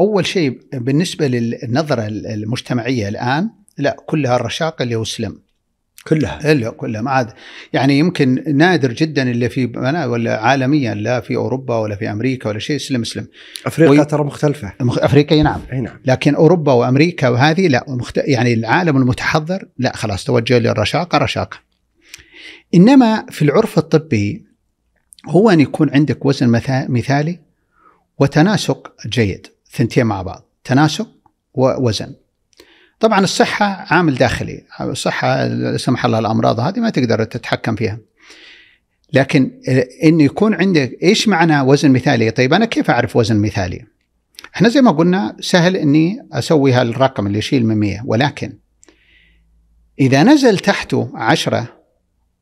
اول شيء بالنسبه للنظره المجتمعيه الان لا كلها الرشاقه اللي هو سلم كلها الا كلها ما عاد يعني يمكن نادر جدا اللي في أنا ولا عالميا لا في اوروبا ولا في امريكا ولا شيء سلم سلم افريقيا وي... ترى مختلفه افريقيا نعم اي نعم لكن اوروبا وامريكا وهذه لا مخت... يعني العالم المتحضر لا خلاص توجه للرشاقه رشاقه انما في العرف الطبي هو ان يكون عندك وزن مثالي وتناسق جيد ثنتين مع بعض تناسق ووزن طبعا الصحة عامل داخلي الصحة لا سمح الله الأمراض هذه ما تقدر تتحكم فيها لكن انه يكون عندك ايش معنى وزن مثالي؟ طيب انا كيف اعرف وزن مثالي؟ احنا زي ما قلنا سهل اني اسوي هالرقم اللي يشيل من 100 ولكن اذا نزل تحته 10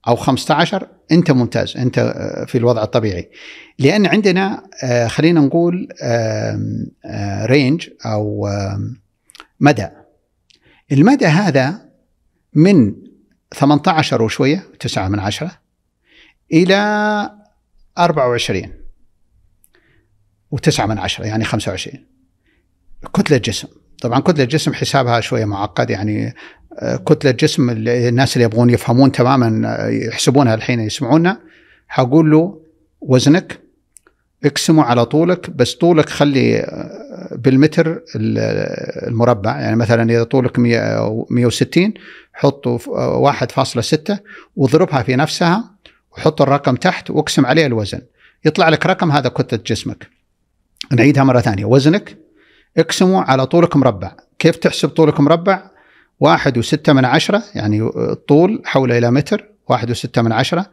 او 15 انت ممتاز انت آه، في الوضع الطبيعي لان عندنا آه، خلينا نقول رينج آه، او مدى المدى هذا من 18 وشويه 9 من 10 الى 24 و9 من 10 يعني 25 كتله جسم طبعا كتله الجسم حسابها شويه معقد يعني آه، كتله جسم الناس اللي يبغون يفهمون تماما آه، يحسبونها الحين يسمعونا حقول له وزنك اقسمه على طولك بس طولك خلي آه، بالمتر المربع يعني مثلا اذا طولك 160 حطه 1.6 واضربها في نفسها وحط الرقم تحت واقسم عليه الوزن يطلع لك رقم هذا كتله جسمك نعيدها مره ثانيه وزنك اقسموا على طولك مربع كيف تحسب طولك مربع واحد وستة من عشرة يعني الطول آه، حوله إلى متر واحد وستة من عشرة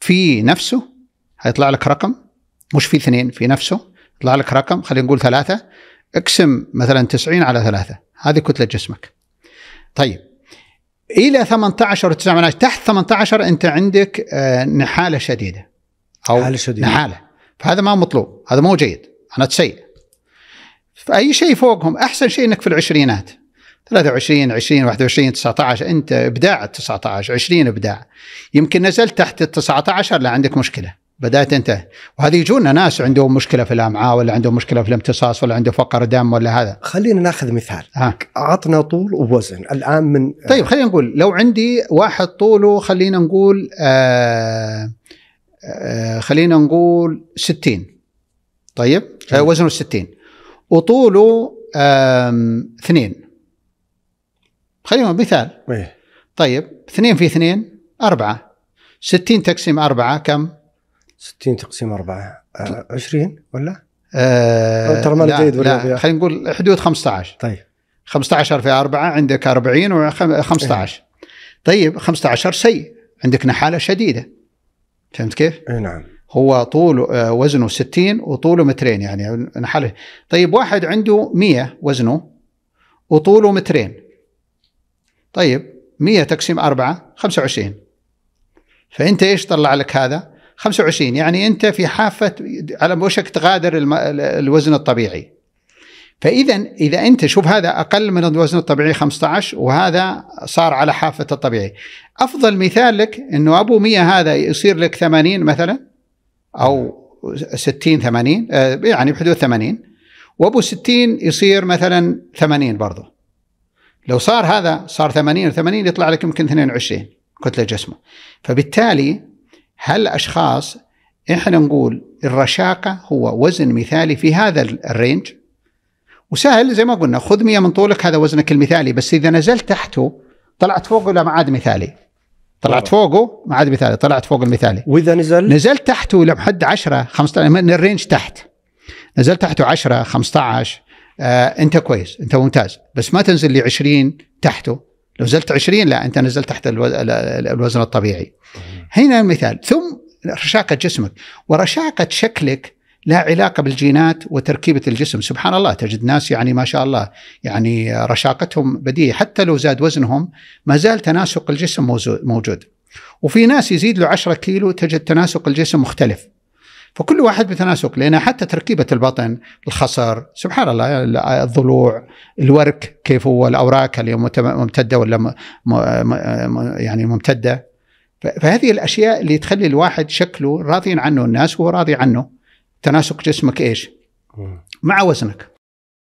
في نفسه هيطلع لك رقم مش في اثنين في نفسه يطلع لك رقم خلينا نقول ثلاثة اقسم مثلا 90 على ثلاثة هذه كتلة جسمك طيب إلى 18 و19 تحت 18 أنت عندك آه، نحالة شديدة أو نحالة شديدة. نحالة فهذا ما مطلوب هذا مو جيد أنا سيء فأي شيء فوقهم أحسن شيء أنك في العشرينات 23 20 21 19 انت ابداع 19 20 ابداع يمكن نزلت تحت ال 19 لا عندك مشكله بدات انت وهذه يجونا ناس عندهم مشكله في الامعاء ولا عندهم مشكله في الامتصاص ولا عنده فقر دم ولا هذا خلينا ناخذ مثال ها. عطنا طول ووزن الان من طيب خلينا نقول لو عندي واحد طوله خلينا نقول آه آه خلينا نقول 60 طيب آه وزنه 60 وطوله اثنين خلينا مثال إيه. طيب اثنين في اثنين أربعة ستين تقسيم أربعة كم؟ ستين تقسيم أربعة آه، عشرين ولا؟ أه ترى ما جيد ولا خلينا نقول حدود 15 طيب 15 في 4 عندك 40 و 15 إيه. طيب 15 سيء عندك نحاله شديده فهمت كيف؟ اي نعم هو طوله آه، وزنه 60 وطوله مترين يعني نحله طيب واحد عنده 100 وزنه وطوله مترين طيب 100 تقسيم 4 25 فانت ايش طلع لك هذا 25 يعني انت في حافه على وشك تغادر الوزن الطبيعي فاذا اذا انت شوف هذا اقل من الوزن الطبيعي 15 وهذا صار على حافه الطبيعي افضل مثال لك انه ابو 100 هذا يصير لك 80 مثلا او 60 80 آه، يعني بحدود 80 وابو 60 يصير مثلا 80 برضه لو صار هذا صار 80 و80 يطلع لك يمكن 22 كتله جسمه فبالتالي هالاشخاص احنا نقول الرشاقه هو وزن مثالي في هذا الرينج وسهل زي ما قلنا خذ 100 من طولك هذا وزنك المثالي بس اذا نزلت تحته طلعت فوق ولا ما عاد مثالي طلعت فوقه ما عاد مثالي طلعت فوق المثالي واذا نزل نزلت تحته لحد 10 15 من الرينج تحت نزلت تحته 10 15 آه انت كويس انت ممتاز بس ما تنزل لي 20 تحته لو نزلت 20 لا انت نزلت تحت الوزن الطبيعي هنا المثال ثم رشاقه جسمك ورشاقه شكلك لا علاقه بالجينات وتركيبه الجسم سبحان الله تجد ناس يعني ما شاء الله يعني رشاقتهم بديه حتى لو زاد وزنهم ما زال تناسق الجسم موجود وفي ناس يزيد له 10 كيلو تجد تناسق الجسم مختلف فكل واحد بتناسق لان حتى تركيبه البطن الخصر سبحان الله الضلوع الورك كيف هو الاوراق اللي ممتده ولا م م يعني ممتده فهذه الاشياء اللي تخلي الواحد شكله راضي عنه الناس وهو راضي عنه تناسق جسمك ايش؟ مع وزنك